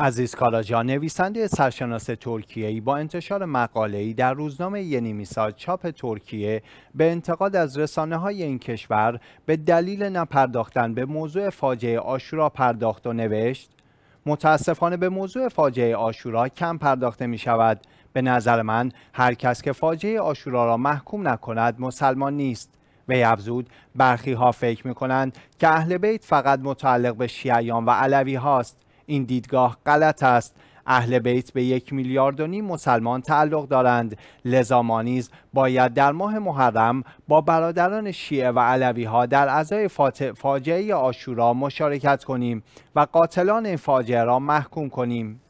عزیز کالاجا نویسنده سرشناس ای با انتشار مقاله ای در روزنامه ینیمیسا چاپ ترکیه به انتقاد از رسانه های این کشور به دلیل نپرداختن به موضوع فاجعه آشورا پرداخت و نوشت متاسفانه به موضوع فاجعه آشورا کم پرداخته می شود به نظر من هر کس که فاجعه آشورا را محکوم نکند مسلمان نیست و افزود برخی ها فکر می کنند که اهل بیت فقط متعلق به شیعیان و علوی هاست این دیدگاه غلط است اهل بیت به یک میلیارد و نیم مسلمان تعلق دارند لذا ما نیز باید در ماه محرم با برادران شیعه و علوی ها در ازای فاجعه آشورا مشارکت کنیم و قاتلان این فاجعه را محکوم کنیم